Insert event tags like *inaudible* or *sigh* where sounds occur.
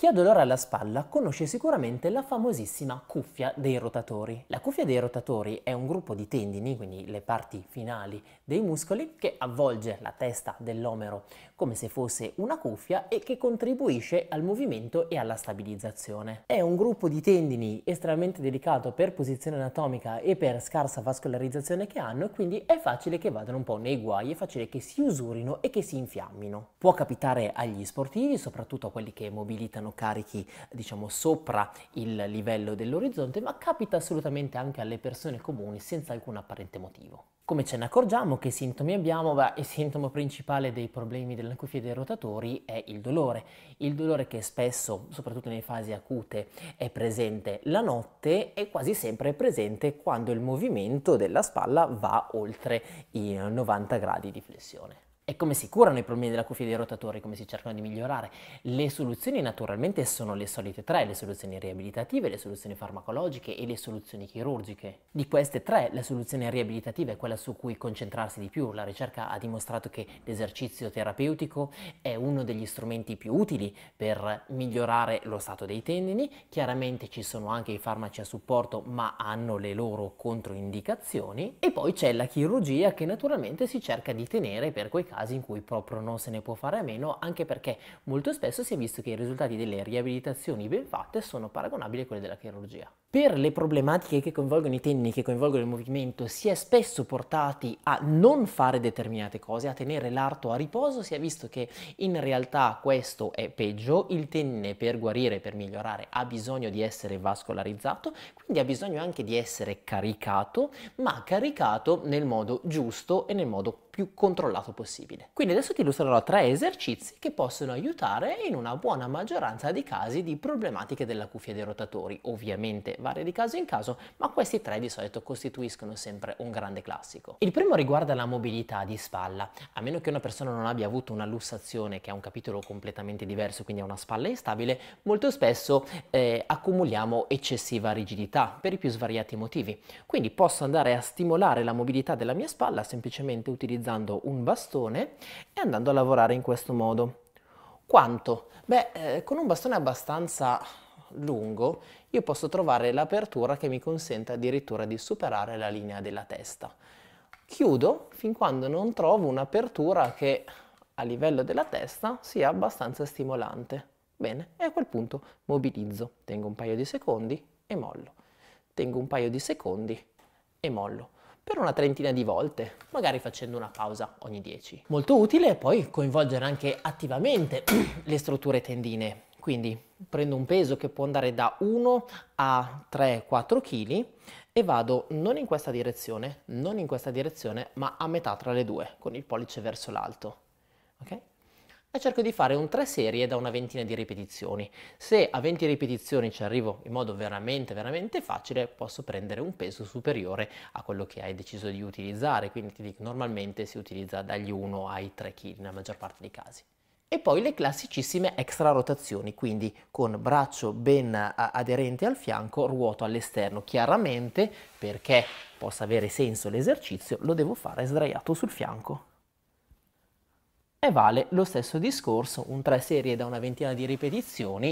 Chi ha dolore alla spalla conosce sicuramente la famosissima cuffia dei rotatori. La cuffia dei rotatori è un gruppo di tendini, quindi le parti finali dei muscoli, che avvolge la testa dell'omero come se fosse una cuffia e che contribuisce al movimento e alla stabilizzazione. È un gruppo di tendini estremamente delicato per posizione anatomica e per scarsa vascolarizzazione che hanno e quindi è facile che vadano un po' nei guai, è facile che si usurino e che si infiammino. Può capitare agli sportivi, soprattutto a quelli che mobilitano erano carichi diciamo sopra il livello dell'orizzonte, ma capita assolutamente anche alle persone comuni senza alcun apparente motivo. Come ce ne accorgiamo? Che sintomi abbiamo? Beh, il sintomo principale dei problemi delle cuffie dei rotatori è il dolore. Il dolore che spesso, soprattutto nelle fasi acute, è presente la notte e quasi sempre è presente quando il movimento della spalla va oltre i 90 gradi di flessione e come si curano i problemi della cuffia dei rotatori, come si cercano di migliorare. Le soluzioni naturalmente sono le solite tre, le soluzioni riabilitative, le soluzioni farmacologiche e le soluzioni chirurgiche. Di queste tre, la soluzione riabilitativa è quella su cui concentrarsi di più. La ricerca ha dimostrato che l'esercizio terapeutico è uno degli strumenti più utili per migliorare lo stato dei tendini. Chiaramente ci sono anche i farmaci a supporto, ma hanno le loro controindicazioni. E poi c'è la chirurgia che naturalmente si cerca di tenere per quei casi casi in cui proprio non se ne può fare a meno, anche perché molto spesso si è visto che i risultati delle riabilitazioni ben fatte sono paragonabili a quelli della chirurgia per le problematiche che coinvolgono i tenni, che coinvolgono il movimento, si è spesso portati a non fare determinate cose, a tenere l'arto a riposo, si è visto che in realtà questo è peggio, il tenne per guarire, per migliorare, ha bisogno di essere vascolarizzato, quindi ha bisogno anche di essere caricato, ma caricato nel modo giusto e nel modo più controllato possibile. Quindi adesso ti illustrerò tre esercizi che possono aiutare in una buona maggioranza di casi di problematiche della cuffia dei rotatori, ovviamente varia di caso in caso, ma questi tre di solito costituiscono sempre un grande classico. Il primo riguarda la mobilità di spalla. A meno che una persona non abbia avuto una lussazione, che è un capitolo completamente diverso, quindi ha una spalla instabile, molto spesso eh, accumuliamo eccessiva rigidità per i più svariati motivi. Quindi posso andare a stimolare la mobilità della mia spalla semplicemente utilizzando un bastone e andando a lavorare in questo modo. Quanto? Beh, eh, con un bastone abbastanza lungo, io posso trovare l'apertura che mi consente addirittura di superare la linea della testa. Chiudo fin quando non trovo un'apertura che a livello della testa sia abbastanza stimolante. Bene, e a quel punto mobilizzo, tengo un paio di secondi e mollo. Tengo un paio di secondi e mollo per una trentina di volte, magari facendo una pausa ogni 10. Molto utile poi coinvolgere anche attivamente *clears throat* le strutture tendine quindi prendo un peso che può andare da 1 a 3-4 kg e vado non in questa direzione, non in questa direzione, ma a metà tra le due, con il pollice verso l'alto. Okay? E cerco di fare un 3 serie da una ventina di ripetizioni. Se a 20 ripetizioni ci arrivo in modo veramente, veramente facile, posso prendere un peso superiore a quello che hai deciso di utilizzare. Quindi ti dico, normalmente si utilizza dagli 1 ai 3 kg nella maggior parte dei casi e poi le classicissime extra rotazioni, quindi con braccio ben eh, aderente al fianco, ruoto all'esterno. Chiaramente, perché possa avere senso l'esercizio, lo devo fare sdraiato sul fianco. E vale lo stesso discorso, un 3 serie da una ventina di ripetizioni